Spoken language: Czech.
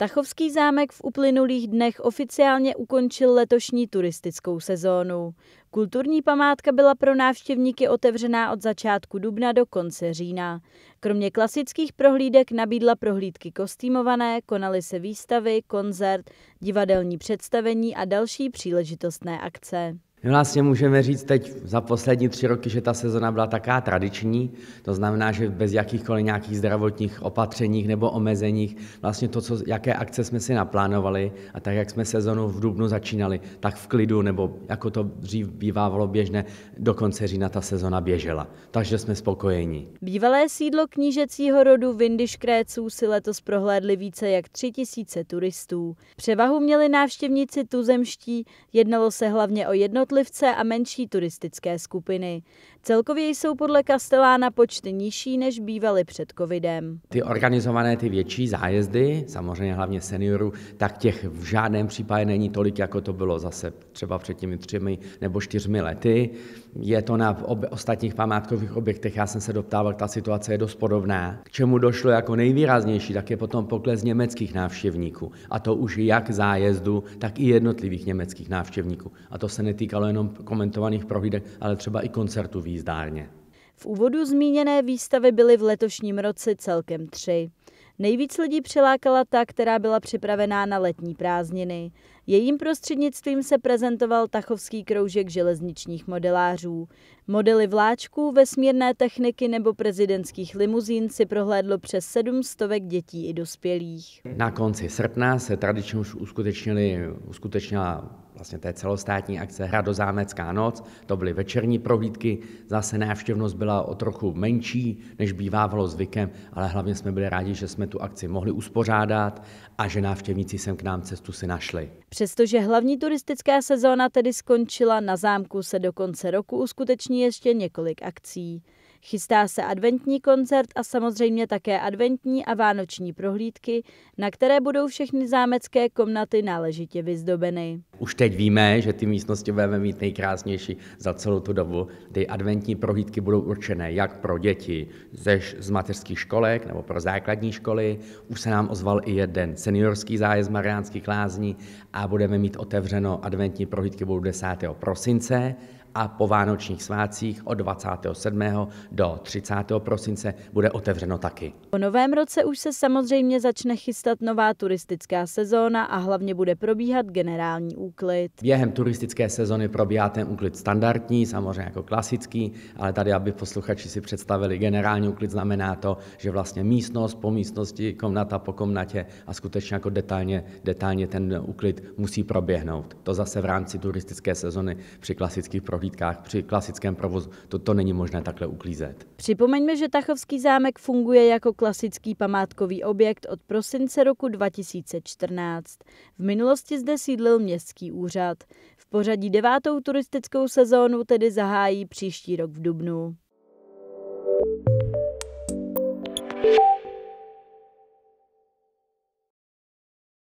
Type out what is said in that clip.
Tachovský zámek v uplynulých dnech oficiálně ukončil letošní turistickou sezónu. Kulturní památka byla pro návštěvníky otevřená od začátku dubna do konce října. Kromě klasických prohlídek nabídla prohlídky kostýmované, konaly se výstavy, koncert, divadelní představení a další příležitostné akce. My vlastně můžeme říct teď za poslední tři roky, že ta sezona byla taká tradiční, to znamená, že bez jakýchkoliv nějakých zdravotních opatřeních nebo omezeních, vlastně to, co, jaké akce jsme si naplánovali a tak, jak jsme sezonu v Dubnu začínali, tak v klidu, nebo jako to dřív bývávalo běžné, do konce října ta sezona běžela. Takže jsme spokojeni. Bývalé sídlo knížecího rodu Vindyškréců si letos prohlédli více jak tři tisíce turistů. Převahu měli návštěvníci tuzemští, jednalo se hlavně o jedno jednotlivce a menší turistické skupiny. Celkově jsou podle Kastelána počty nižší, než bývaly před covidem. Ty organizované, ty větší zájezdy, samozřejmě hlavně seniorů, tak těch v žádném případě není tolik, jako to bylo zase třeba před těmi třemi nebo čtyřmi lety. Je to na ob- ostatních památkových objektech, já jsem se doptával, ta situace je dost podobná. K čemu došlo jako nejvýraznější, tak je potom pokles německých návštěvníků. A to už jak zájezdu, tak i jednotlivých německých návštěvníků. A to se netýkalo netýkalo jenom komentovaných prohlídek, ale třeba i koncertů v jízdárně. V úvodu zmíněné výstavy byly v letošním roce celkem tři. Nejvíc lidí přilákala ta, která byla připravená na letní prázdniny. Jejím prostřednictvím se prezentoval Tachovský kroužek železničních modelářů. Modely vláčků, vesmírné techniky nebo prezidentských limuzín si prohlédlo přes sedm stovek dětí i dospělých. Na konci srpna se tradičně už uskutečnila vlastně té celostátní akce Hradozámecká noc, to byly večerní prohlídky, zase návštěvnost byla o trochu menší, než bývávalo zvykem, ale hlavně jsme byli rádi, že jsme tu akci mohli uspořádat a že návštěvníci sem k nám cestu si našli. Přestože hlavní turistická sezóna tedy skončila, na zámku se do konce roku uskuteční ještě několik akcí. Chystá se adventní koncert a samozřejmě také adventní a vánoční prohlídky, na které budou všechny zámecké komnaty náležitě vyzdobeny. Už teď víme, že ty místnosti budeme mít nejkrásnější za celou tu dobu. Ty adventní prohlídky budou určené jak pro děti zež z mateřských školek nebo pro základní školy. Už se nám ozval i jeden seniorský zájezd Mariánských lázní a budeme mít otevřeno adventní prohlídky budou 10. prosince a po vánočních svácích od 27 do 30. prosince bude otevřeno taky. Po novém roce už se samozřejmě začne chystat nová turistická sezóna a hlavně bude probíhat generální úklid. Během turistické sezóny probíhá ten úklid standardní, samozřejmě jako klasický, ale tady, aby posluchači si představili, generální úklid znamená to, že vlastně místnost po místnosti, komnata po komnatě a skutečně jako detailně, detailně ten úklid musí proběhnout. To zase v rámci turistické sezony při klasických prohlídkách, při klasickém provozu, to, to není možné takhle uklízet nabízet. Připomeňme, že Tachovský zámek funguje jako klasický památkový objekt od prosince roku 2014. V minulosti zde sídlil městský úřad. V pořadí devátou turistickou sezónu tedy zahájí příští rok v Dubnu.